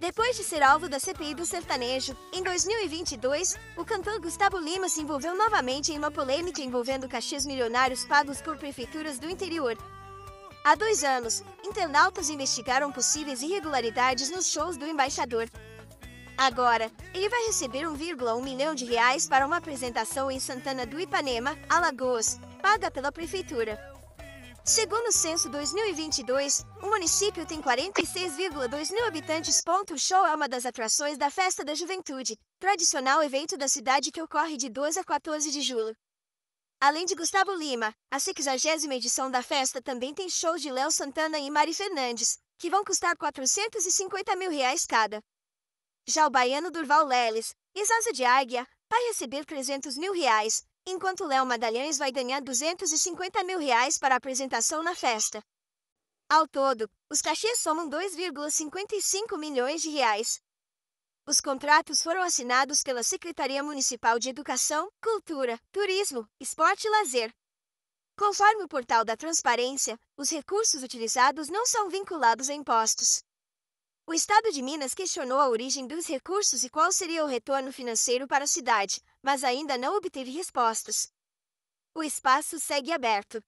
Depois de ser alvo da CPI do sertanejo, em 2022, o cantor Gustavo Lima se envolveu novamente em uma polêmica envolvendo cachês milionários pagos por prefeituras do interior. Há dois anos, internautas investigaram possíveis irregularidades nos shows do embaixador. Agora, ele vai receber 1,1 milhão de reais para uma apresentação em Santana do Ipanema, Alagoas, paga pela prefeitura. Segundo o censo 2022, o município tem 46,2 mil habitantes. O show é uma das atrações da Festa da Juventude, tradicional evento da cidade que ocorre de 12 a 14 de julho. Além de Gustavo Lima, a 60 edição da festa também tem shows de Léo Santana e Mari Fernandes, que vão custar 450 mil reais cada. Já o baiano Durval Leles, Zaza de Águia, vai receber 300 mil reais, enquanto Léo Madalhães vai ganhar 250 mil reais para a apresentação na festa. Ao todo, os cachês somam 2,55 milhões de reais. Os contratos foram assinados pela Secretaria Municipal de Educação, Cultura, Turismo, Esporte e Lazer. Conforme o portal da Transparência, os recursos utilizados não são vinculados a impostos. O Estado de Minas questionou a origem dos recursos e qual seria o retorno financeiro para a cidade, mas ainda não obteve respostas. O espaço segue aberto.